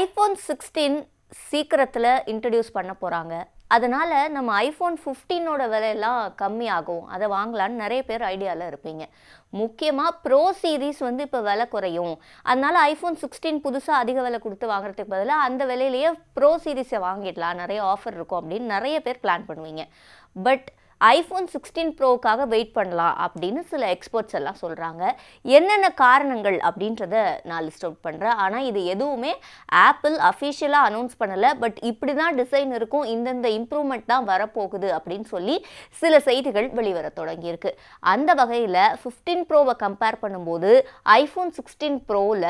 iPhone sixteen சீக்கிரத்தில் introduce பண்ண போகிறாங்க அதனால் நம்ம ஐஃபோன் ஃபிஃப்டீனோட விலையெல்லாம் கம்மியாகும் அதை வாங்கலான்னு நிறைய பேர் ஐடியாவில் இருப்பீங்க முக்கியமாக ப்ரோ சீரீஸ் வந்து இப்போ விலை குறையும் அதனால் ஐஃபோன் சிக்ஸ்டீன் புதுசாக அதிக விலை கொடுத்து வாங்குறதுக்கு பதிலாக அந்த விலையிலேயே ப்ரோ சீரீஸை வாங்கிடலாம் நிறைய ஆஃபர் இருக்கும் அப்படின்னு நிறைய பேர் பிளான் பண்ணுவீங்க பட் ஐஃபோன் சிக்ஸ்டீன் ப்ரோவுக்காக வெயிட் பண்ணலாம் அப்படின்னு சில எக்ஸ்பர்ட்ஸ் எல்லாம் சொல்கிறாங்க என்னென்ன காரணங்கள் அப்படின்றத நான் லிஸ்ட் அவுட் பண்ணுறேன் ஆனால் இது எதுவுமே ஆப்பிள் அஃபிஷியலாக அனௌன்ஸ் பண்ணலை பட் இப்படி தான் டிசைன் இருக்கும் இந்தந்த இம்ப்ரூவ்மெண்ட் தான் வரப்போகுது அப்படின்னு சொல்லி சில செய்திகள் வெளிவர தொடங்கியிருக்கு அந்த வகையில் ஃபிஃப்டீன் ப்ரோவை கம்பேர் பண்ணும்போது ஐஃபோன் சிக்ஸ்டீன் ப்ரோவில்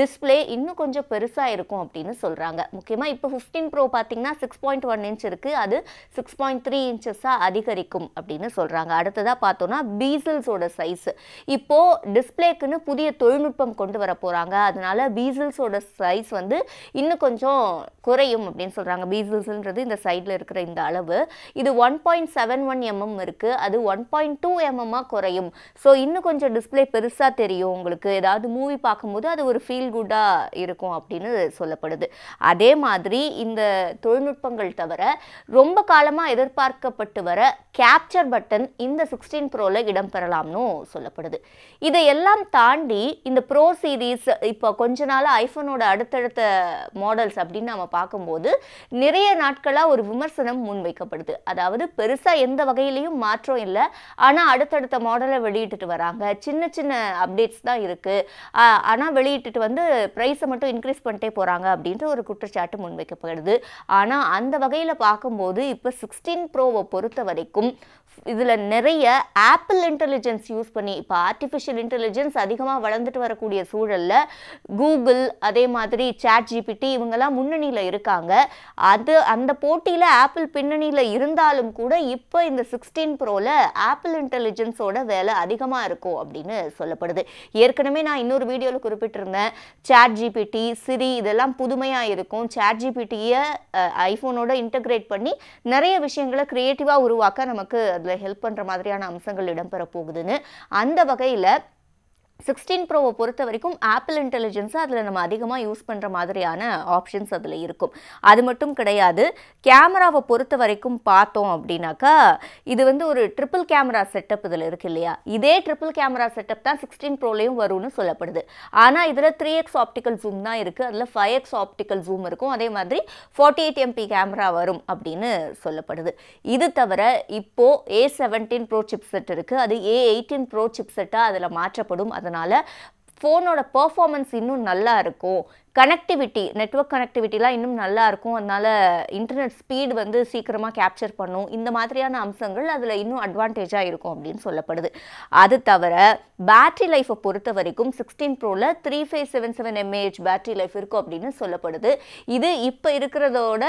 டிஸ்பிளே இன்னும் கொஞ்சம் பெருசாக இருக்கும் அப்படின்னு சொல்கிறாங்க முக்கியமாக இப்போ ஃபிஃப்டீன் ப்ரோ பார்த்தீங்கன்னா சிக்ஸ் பாயிண்ட் ஒன் இன்ச் இருக்குது அது சிக்ஸ் பாயிண்ட் த்ரீ இன்ச்சஸாக அதிகரி அதிகரிக்கும் அப்படின்னு சொல்கிறாங்க அடுத்ததாக பார்த்தோன்னா பீசல்ஸோட சைஸ் இப்போது டிஸ்பிளேக்குன்னு புதிய தொழில்நுட்பம் கொண்டு வர போகிறாங்க அதனால் பீசல்ஸோட சைஸ் வந்து இன்னும் கொஞ்சம் குறையும் அப்படின்னு சொல்கிறாங்க பீசல்ஸுன்றது இந்த சைடில் இருக்கிற இந்த அளவு இது one point seven one MM இருக்குது அது ஒன் பாயிண்ட் டூ எம்எம்மாக குறையும் ஸோ இன்னும் கொஞ்சம் டிஸ்பிளே பெருசாக தெரியும் உங்களுக்கு ஏதாவது மூவி பார்க்கும்போது அது ஒரு ஃபீல் குட்டாக இருக்கும் அப்படின்னு சொல்லப்படுது அதே மாதிரி இந்த தொழில்நுட்பங்கள் தவிர ரொம்ப காலமாக எதிர்பார்க்கப்பட்டு வர கேப்சர் பட்டன் இந்த சிக்ஸ்டீன் ப்ரோவில் இடம்பெறலாம்னு சொல்லப்படுது இதையெல்லாம் தாண்டி இந்த ப்ரோ சீரீஸ் இப்போ கொஞ்ச நாள் ஐஃபோனோட அடுத்தடுத்த மாடல்ஸ் அப்படின்னு நம்ம பார்க்கும்போது நிறைய நாட்களாக ஒரு விமர்சனம் முன்வைக்கப்படுது அதாவது பெருசாக எந்த வகையிலையும் மாற்றம் இல்லை ஆனால் அடுத்தடுத்த மாடலை வெளியிட்டுட்டு வராங்க சின்ன சின்ன அப்டேட்ஸ் தான் இருக்குது ஆனால் வெளியிட்டுட்டு வந்து ப்ரைஸை மட்டும் இன்க்ரீஸ் பண்ணிட்டே போகிறாங்க அப்படின்ற ஒரு குற்றச்சாட்டு முன்வைக்கப்படுது ஆனால் அந்த வகையில் பார்க்கும்போது இப்போ சிக்ஸ்டீன் ப்ரோவை பொறுத்த வரைக்கும் இருக்கும் இதில் நிறைய ஆப்பிள் இன்டெலிஜென்ஸ் யூஸ் பண்ணி இப்போ ஆர்டிஃபிஷியல் இன்டெலிஜென்ஸ் அதிகமாக வளர்ந்துட்டு வரக்கூடிய சூழலில் கூகுள் அதே மாதிரி சேட் ஜிபிடி இவங்கெல்லாம் முன்னணியில் இருக்காங்க அது அந்த போட்டியில் ஆப்பிள் பின்னணியில் இருந்தாலும் கூட இப்போ இந்த சிக்ஸ்டீன் ப்ரோவில் ஆப்பிள் இன்டெலிஜென்ஸோட வேலை அதிகமாக இருக்கும் அப்படின்னு சொல்லப்படுது ஏற்கனவே நான் இன்னொரு வீடியோவில் குறிப்பிட்டிருந்தேன் சேட் ஜிபிடி சிரி இதெல்லாம் புதுமையாக இருக்கும் சேட் ஜிபிடியை ஐஃபோனோட இன்டகிரேட் பண்ணி நிறைய விஷயங்களை க்ரியேட்டிவாக உருவாக்க நமக்கு அதில் ஹெல்ப் பண்ணுற மாதிரியான அம்சங்கள் இடம்பெற போகுதுன்னு அந்த வகையில் சிக்ஸ்டீன் ப்ரோவை பொறுத்த வரைக்கும் ஆப்பிள் இன்டெலிஜென்ஸை அதில் நம்ம அதிகமாக யூஸ் பண்ணுற மாதிரியான ஆப்ஷன்ஸ் அதில் இருக்கும் அது மட்டும் கிடையாது கேமராவை பொறுத்த வரைக்கும் பார்த்தோம் அப்படின்னாக்கா இது வந்து ஒரு ட்ரிபிள் கேமரா செட்டப் இதில் இருக்கு இல்லையா இதே ட்ரிபிள் கேமரா செட்டப் தான் சிக்ஸ்டீன் ப்ரோலையும் வரும்னு சொல்லப்படுது ஆனால் இதில் த்ரீ எக்ஸ் ஆப்டிக்கல் ஜூம் தான் இருக்குது அதில் ஃபைவ் எக்ஸ் ஆப்டிக்கல் ஜூம் இருக்கும் அதே மாதிரி ஃபார்ட்டி எயிட் எம்பி கேமரா வரும் அப்படின்னு சொல்லப்படுது இது தவிர இப்போது A seventeen pro chip set இருக்குது அது ஏ எயிட்டீன் ப்ரோ சிப் செட்டாக அதில் மாற்றப்படும் அதை இருக்கிறதுனால ஃபோனோட பர்ஃபார்மன்ஸ் இன்னும் நல்லா இருக்கும் கனெக்டிவிட்டி நெட்ஒர்க் கனெக்டிவிட்டிலாம் இன்னும் நல்லா இருக்கும் அதனால் இன்டர்நெட் ஸ்பீடு வந்து சீக்கிரமாக கேப்சர் பண்ணும் இந்த மாதிரியான அம்சங்கள் அதில் இன்னும் அட்வான்டேஜாக இருக்கும் அப்படின்னு சொல்லப்படுது அது தவிர பேட்ரி லைஃப்பை பொறுத்த வரைக்கும் சிக்ஸ்டீன் ப்ரோவில் three five seven seven mAh battery life இருக்கும் அப்படின்னு சொல்லப்படுது இது இப்போ இருக்கிறதோட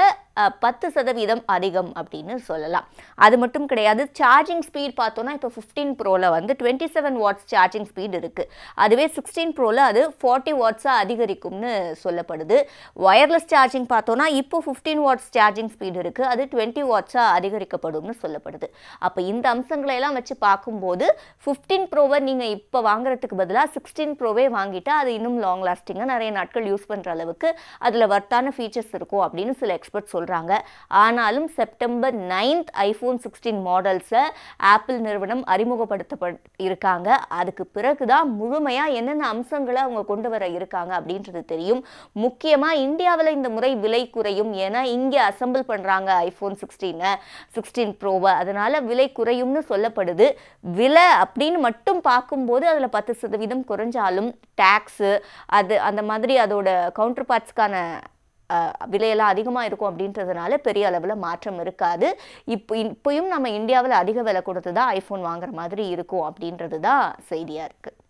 பத்து சதவீதம் அதிகம் அப்படின்னு சொல்லலாம் அது மட்டும் கிடையாது சார்ஜிங் ஸ்பீட் பார்த்தோன்னா இப்போ ஃபிஃப்டீன் ப்ரோவில் வந்து twenty seven watts charging speed இருக்குது அதுவே சிக்ஸ்டீன் ப்ரோவில் அது ஃபார்ட்டி வாட்ஸாக அதிகரிக்கும்னு சொல்லப்படுது ஒயர்லெஸ் சார்ஜிங் பார்த்தோன்னா இப்போ ஃபிஃப்டீன் வாட்ஸ் சார்ஜிங் ஸ்பீடு இருக்குது அது டுவெண்ட்டி வாட்ஸாக அதிகரிக்கப்படும்னு சொல்லப்படுது அப்போ இந்த அம்சங்களை எல்லாம் வச்சு பார்க்கும்போது ஃபிஃப்டீன் ப்ரோவை நீங்கள் இப்போ வாங்குறதுக்கு பதிலாக சிக்ஸ்டீன் ப்ரோவே வாங்கிட்டால் அது இன்னும் லாங் லாஸ்டிங்காக நிறைய நாட்கள் யூஸ் பண்ணுற அளவுக்கு அதில் வர்த்தான ஃபீச்சர்ஸ் இருக்கும் அப்படின்னு சில எக்ஸ்பர்ட் சொல்கிறாங்க ஆனாலும் செப்டம்பர் நைன்த் ஐஃபோன் சிக்ஸ்டீன் மாடல்ஸை ஆப்பிள் நிறுவனம் அறிமுகப்படுத்த இருக்காங்க அதுக்கு பிறகு தான் முழுமையாக என்னென்ன அம்சங்களை அவங்க கொண்டு வர இருக்காங்க அப்படின்றது தெரியும் முக்கியமாக இந்தியாவில் இந்த முறை விலை குறையும் ஏன்னா இங்கே அசம்பிள் பண்ணுறாங்க ஐஃபோன் சிக்ஸ்டீனை சிக்ஸ்டீன் ப்ரோவை அதனால் விலை குறையும்னு சொல்லப்படுது விலை அப்படின்னு மட்டும் பார்க்கும்போது அதில் பத்து சதவீதம் குறைஞ்சாலும் டேக்ஸு அது அந்த மாதிரி அதோட கவுண்டர் பார்ட்ஸ்க்கான விலையெல்லாம் அதிகமாக இருக்கும் அப்படின்றதுனால பெரிய அளவில் மாற்றம் இருக்காது இப்போ இப்போயும் நம்ம இந்தியாவில் அதிக விலை கொடுத்து தான் ஐஃபோன் வாங்குற மாதிரி இருக்கும் அப்படின்றது தான் செய்தியாக இருக்குது